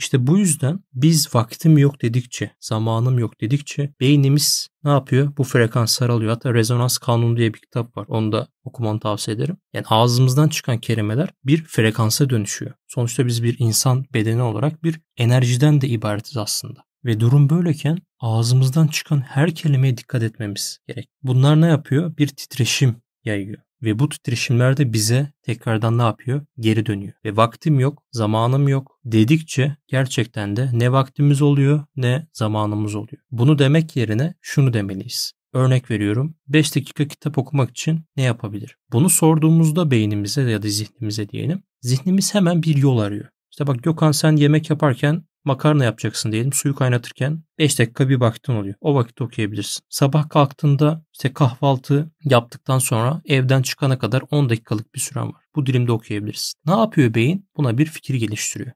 İşte bu yüzden biz vaktim yok dedikçe, zamanım yok dedikçe beynimiz ne yapıyor? Bu frekans saralıyor. Hatta rezonans kanunu diye bir kitap var. Onu da okumanı tavsiye ederim. Yani ağzımızdan çıkan kelimeler bir frekansa dönüşüyor. Sonuçta biz bir insan bedeni olarak bir enerjiden de ibaretiz aslında. Ve durum böyleyken ağzımızdan çıkan her kelimeye dikkat etmemiz gerek. Bunlar ne yapıyor? Bir titreşim yayıyor. Ve bu titreşimler de bize tekrardan ne yapıyor? Geri dönüyor. Ve vaktim yok, zamanım yok dedikçe gerçekten de ne vaktimiz oluyor ne zamanımız oluyor. Bunu demek yerine şunu demeliyiz. Örnek veriyorum 5 dakika kitap okumak için ne yapabilir? Bunu sorduğumuzda beynimize ya da zihnimize diyelim. Zihnimiz hemen bir yol arıyor. İşte bak Gökhan sen yemek yaparken Makarna yapacaksın diyelim. Suyu kaynatırken 5 dakika bir vaktin oluyor. O vakit okuyabilirsin. Sabah kalktığında işte kahvaltı yaptıktan sonra evden çıkana kadar 10 dakikalık bir süren var. Bu dilimde okuyabilirsin. Ne yapıyor beyin? Buna bir fikir geliştiriyor.